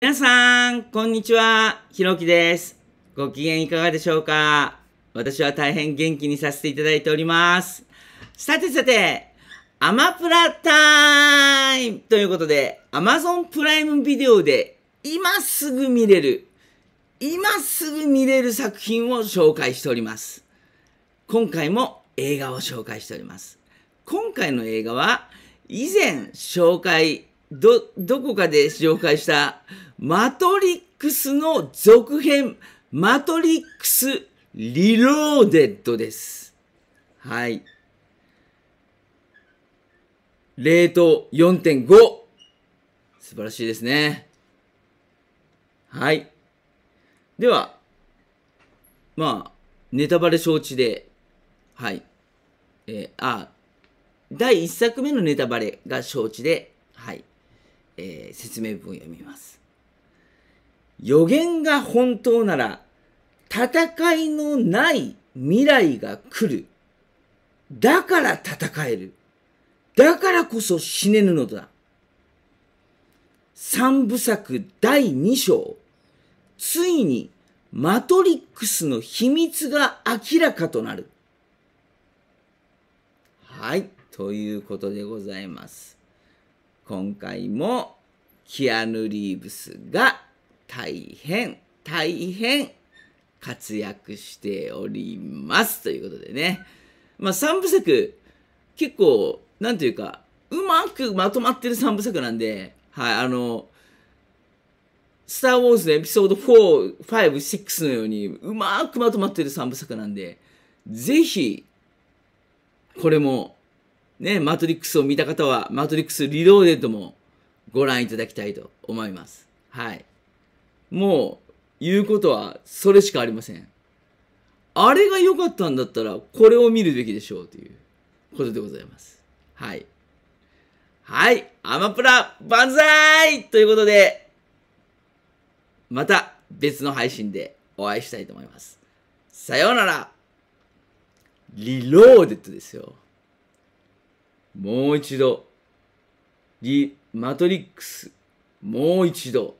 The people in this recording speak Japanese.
皆さん、こんにちは。ひろきです。ご機嫌いかがでしょうか私は大変元気にさせていただいております。さてさて、アマプラタイムということで、アマゾンプライムビデオで今すぐ見れる、今すぐ見れる作品を紹介しております。今回も映画を紹介しております。今回の映画は、以前紹介、ど、どこかで紹介したマトリックスの続編、マトリックスリローデッドです。はい。レート4.5。素晴らしいですね。はい。では、まあ、ネタバレ承知で、はい。えー、あ、第1作目のネタバレが承知で、はい。えー、説明文を読みます。予言が本当なら、戦いのない未来が来る。だから戦える。だからこそ死ねぬのだ。三部作第二章。ついにマトリックスの秘密が明らかとなる。はい。ということでございます。今回もキアヌ・リーブスが大変、大変活躍しております。ということでね。まあ、3部作、結構、なんというか、うまくまとまってる3部作なんで、はい、あの、スター・ウォーズのエピソード4、5、6のように、うまくまとまってる3部作なんで、ぜひ、これも、ね、マトリックスを見た方は、マトリックスリローデッドもご覧いただきたいと思います。はい。もう言うことはそれしかありません。あれが良かったんだったらこれを見るべきでしょうということでございます。はい。はい。アマプラ万歳ということで、また別の配信でお会いしたいと思います。さようなら。リローデッドですよ。もう一度。リ、マトリックス。もう一度。